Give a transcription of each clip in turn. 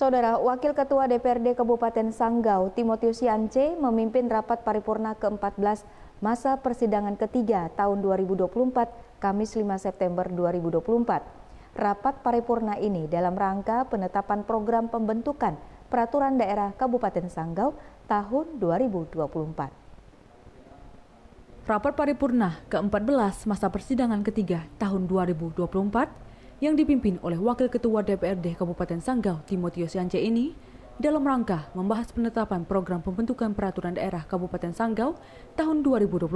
Saudara Wakil Ketua DPRD Kabupaten Sanggau, Timotius Yance, memimpin rapat paripurna ke-14 masa persidangan ketiga tahun 2024, Kamis 5 September 2024. Rapat paripurna ini dalam rangka penetapan program pembentukan Peraturan Daerah Kabupaten Sanggau tahun 2024. Rapat Paripurna ke-14 masa persidangan ketiga tahun 2024 yang dipimpin oleh Wakil Ketua DPRD Kabupaten Sanggau Timotius Yance ini dalam rangka membahas penetapan program pembentukan peraturan daerah Kabupaten Sanggau tahun 2024.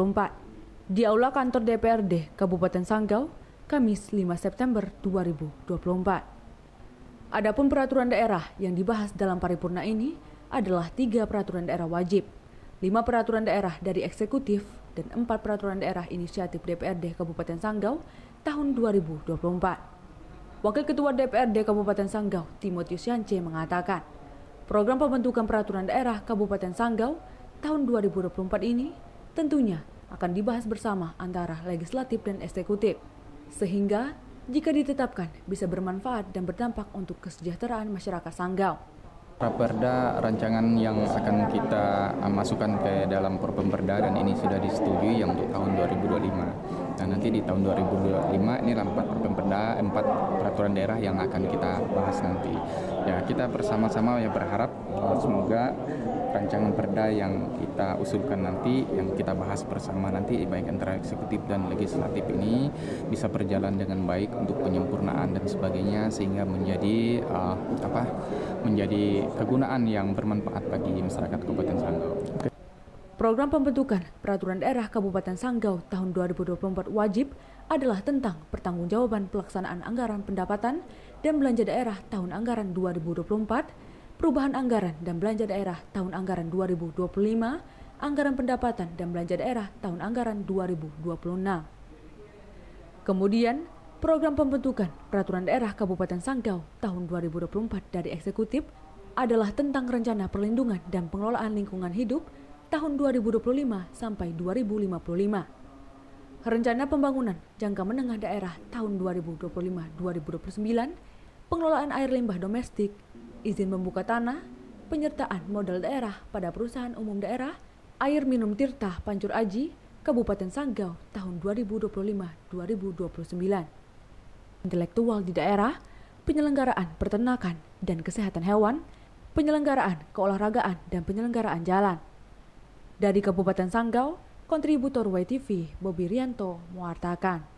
Di aula kantor DPRD Kabupaten Sanggau, Kamis 5 September 2024. Adapun peraturan daerah yang dibahas dalam paripurna ini adalah tiga peraturan daerah wajib, lima peraturan daerah dari eksekutif, dan empat peraturan daerah inisiatif DPRD Kabupaten Sanggau tahun 2024. Wakil Ketua DPRD Kabupaten Sanggau, Timotius Yance mengatakan, program pembentukan peraturan daerah Kabupaten Sanggau tahun 2024 ini tentunya akan dibahas bersama antara legislatif dan eksekutif, sehingga jika ditetapkan bisa bermanfaat dan berdampak untuk kesejahteraan masyarakat Sanggau. Raperda rancangan yang akan kita masukkan ke dalam Perpemperda dan ini sudah disetujui yang untuk tahun 2025 nanti di tahun 2025 ini empat perda empat peraturan daerah yang akan kita bahas nanti. Ya kita bersama-sama ya berharap eh, semoga rancangan perda yang kita usulkan nanti, yang kita bahas bersama nanti baik antara eksekutif dan legislatif ini bisa berjalan dengan baik untuk penyempurnaan dan sebagainya sehingga menjadi uh, apa menjadi kegunaan yang bermanfaat bagi masyarakat Kabupaten Sanggau. Program pembentukan Peraturan Daerah Kabupaten Sanggau tahun 2024 wajib adalah tentang pertanggungjawaban pelaksanaan anggaran pendapatan dan belanja daerah tahun anggaran 2024, perubahan anggaran dan belanja daerah tahun anggaran 2025, anggaran pendapatan dan belanja daerah tahun anggaran 2026. Kemudian, program pembentukan Peraturan Daerah Kabupaten Sanggau tahun 2024 dari eksekutif adalah tentang rencana perlindungan dan pengelolaan lingkungan hidup tahun 2025 sampai 2055. Rencana pembangunan jangka menengah daerah tahun 2025-2029, pengelolaan air limbah domestik, izin membuka tanah, penyertaan modal daerah pada perusahaan umum daerah, air minum Tirta Pancur Aji, Kabupaten Sanggau tahun 2025-2029. Intelektual di daerah, penyelenggaraan pertenakan dan kesehatan hewan, penyelenggaraan keolahragaan dan penyelenggaraan jalan. Dari Kabupaten Sanggau, kontributor WTV Bobi Rianto mewartakan.